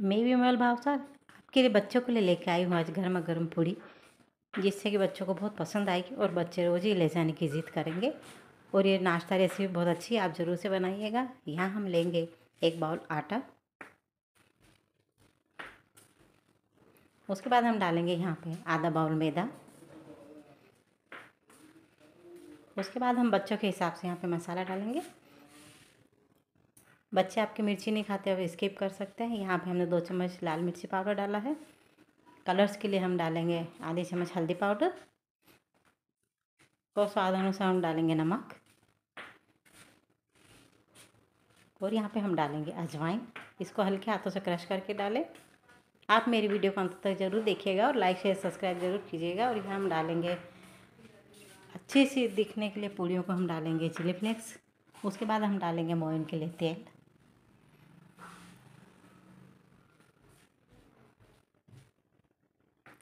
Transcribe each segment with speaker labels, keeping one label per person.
Speaker 1: मैं भी अमल भाव सर आपके लिए बच्चों के लिए लेके आई हूँ आज गर्मा गर्म पूड़ी जिससे कि बच्चों को बहुत पसंद आएगी और बच्चे रोज़ ही ले जाने की जिद करेंगे और ये नाश्ता रेसिपी बहुत अच्छी है आप ज़रूर से बनाइएगा यहाँ हम लेंगे एक बाउल आटा उसके बाद हम डालेंगे यहाँ पे आधा बाउल मैदा उसके बाद हम बच्चों के हिसाब से यहाँ पे मसाला डालेंगे बच्चे आपकी मिर्ची नहीं खाते हुए स्किप कर सकते हैं यहाँ पे हमने दो चम्मच लाल मिर्ची पाउडर डाला है कलर्स के लिए हम डालेंगे आधी चम्मच हल्दी पाउडर और स्वाद अनुसार हम डालेंगे नमक और यहाँ पे हम डालेंगे अजवाइन इसको हल्के हाथों से क्रश करके डालें आप मेरी वीडियो को अंत तक ज़रूर देखिएगा और लाइक शेयर सब्सक्राइब ज़रूर कीजिएगा और यहाँ हम डालेंगे अच्छे से दिखने के लिए पूड़ियों को हम डालेंगे चिली फ्लेक्स उसके बाद हम डालेंगे मोइन के लिए तेल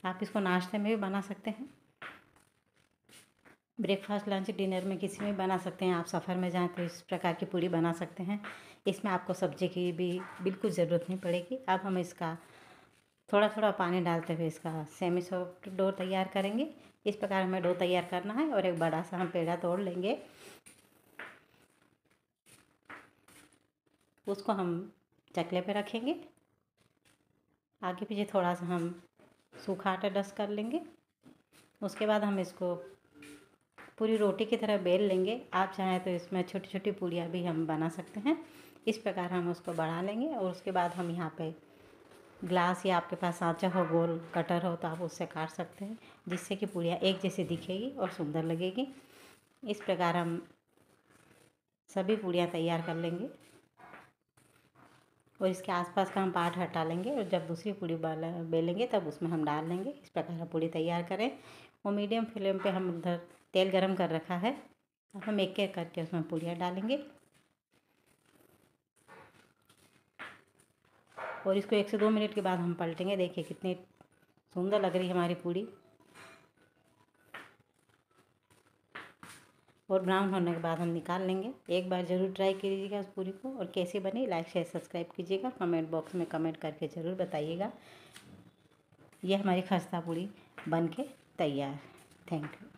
Speaker 1: आप इसको नाश्ते में भी बना सकते हैं ब्रेकफास्ट लंच डिनर में किसी में बना सकते हैं आप सफ़र में जाएं तो इस प्रकार की पूरी बना सकते हैं इसमें आपको सब्जी की भी बिल्कुल ज़रूरत नहीं पड़ेगी अब हम इसका थोड़ा थोड़ा पानी डालते हुए इसका सेमी सॉफ्ट डो तैयार करेंगे इस प्रकार हमें डो तैयार करना है और एक बड़ा सा हम पेड़ा तोड़ लेंगे उसको हम चकले पे रखेंगे आगे पीछे थोड़ा सा हम सूखा आटा डस्ट कर लेंगे उसके बाद हम इसको पूरी रोटी की तरह बेल लेंगे आप चाहें तो इसमें छोटी छोटी पूड़ियाँ भी हम बना सकते हैं इस प्रकार हम उसको बढ़ा लेंगे और उसके बाद हम यहाँ पे ग्लास या आपके पास आँचा हो गोल कटर हो तो आप उससे काट सकते हैं जिससे कि पूड़ियाँ एक जैसी दिखेगी और सुंदर लगेगी इस प्रकार हम सभी पूड़ियाँ तैयार कर लेंगे और इसके आसपास का हम पार्ट हटा लेंगे और जब दूसरी पूड़ी बेलेंगे तब उसमें हम डाल लेंगे इस प्रकार हम पूड़ी तैयार करें और मीडियम फ्लेम पे हम उधर तेल गरम कर रखा है अब हम एक एक करके उसमें पूड़ियाँ डालेंगे और इसको एक से दो मिनट के बाद हम पलटेंगे देखिए कितनी सुंदर लग रही है हमारी पूड़ी और ब्राउन होने के बाद हम निकाल लेंगे एक बार ज़रूर ट्राई कीजिएगा उस पूरी को और कैसे बने लाइक शेयर सब्सक्राइब कीजिएगा कमेंट बॉक्स में कमेंट करके ज़रूर बताइएगा यह हमारी खस्ता पूरी बन के तैयार थैंक यू